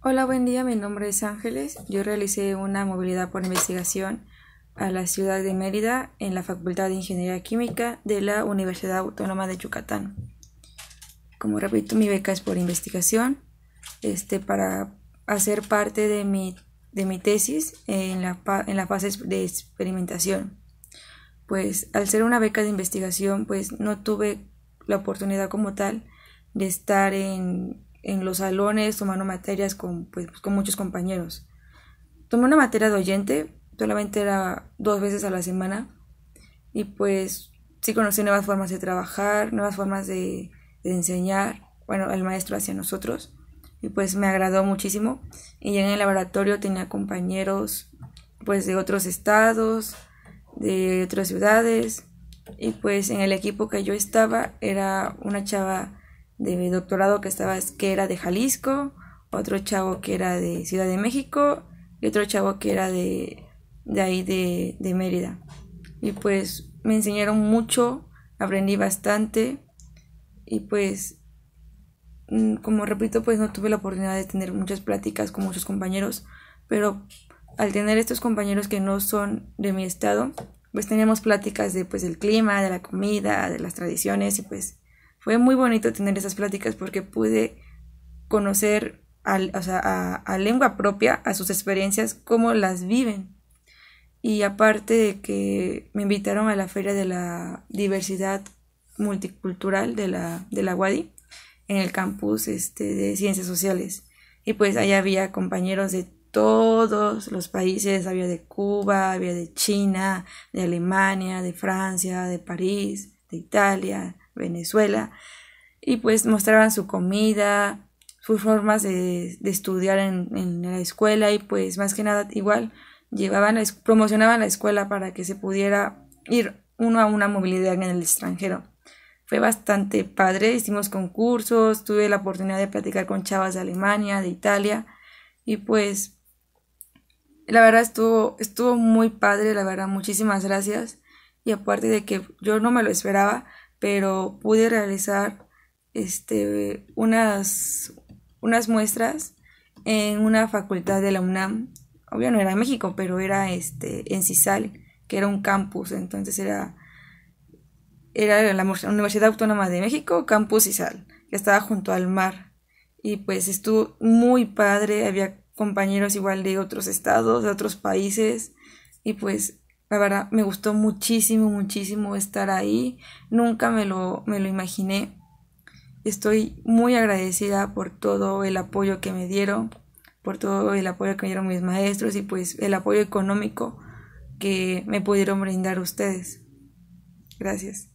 Hola, buen día, mi nombre es Ángeles. Yo realicé una movilidad por investigación a la ciudad de Mérida en la Facultad de Ingeniería Química de la Universidad Autónoma de Yucatán. Como repito, mi beca es por investigación este, para hacer parte de mi, de mi tesis en la, en la fase de experimentación. Pues al ser una beca de investigación, pues no tuve la oportunidad como tal de estar en en los salones tomando materias pues, con, muchos compañeros. Tomé una materia de oyente, solamente era dos veces a la semana, y pues sí conocí nuevas formas de trabajar, nuevas formas de, enseñar, bueno, el maestro hacia nosotros, y pues me agradó muchísimo. Y en el laboratorio tenía compañeros, pues, de otros estados, de otras ciudades, y pues en el equipo que yo estaba era una chava de doctorado que estaba que era de Jalisco, otro chavo que era de Ciudad de México y otro chavo que era de, de ahí de, de Mérida. Y pues me enseñaron mucho, aprendí bastante y pues mm, como repito pues no tuve la oportunidad de tener muchas pláticas con muchos compañeros, pero al tener estos compañeros que no son de mi estado, pues teníamos pláticas de pues el clima, de la comida, de las tradiciones y pues fue muy bonito tener esas pláticas porque pude conocer a, lengua propia, a sus experiencias, cómo las viven. Y aparte de que me invitaron a la Feria de la Diversidad Multicultural de la, de UADI en el campus este, de Ciencias Sociales. Y pues ahí había compañeros de todos los países, había de Cuba, había de China, de Alemania, de Francia, de París, de Italia, Venezuela, y pues mostraban su comida, sus formas de, estudiar en, la escuela y pues más que nada igual llevaban promocionaban la escuela para que se pudiera ir uno a una movilidad en el extranjero. Fue bastante padre, hicimos concursos, tuve la oportunidad de platicar con chavas de Alemania, de Italia y pues la verdad estuvo, estuvo muy padre, la verdad, muchísimas gracias. Y aparte de que yo no me lo esperaba, pero pude realizar este, unas, unas muestras en una facultad de la UNAM. Obvio no era en México, pero era este, en CISAL, que era un campus, entonces era, era la Universidad Autónoma de México, campus CISAL, que estaba junto al mar. Y pues estuvo muy padre, había compañeros igual de otros estados, de otros países, y pues la verdad, me gustó muchísimo, muchísimo estar ahí. Nunca me lo, me lo imaginé. Estoy muy agradecida por todo el apoyo que me dieron, por todo el apoyo que me dieron mis maestros y pues el apoyo económico que me pudieron brindar ustedes. Gracias.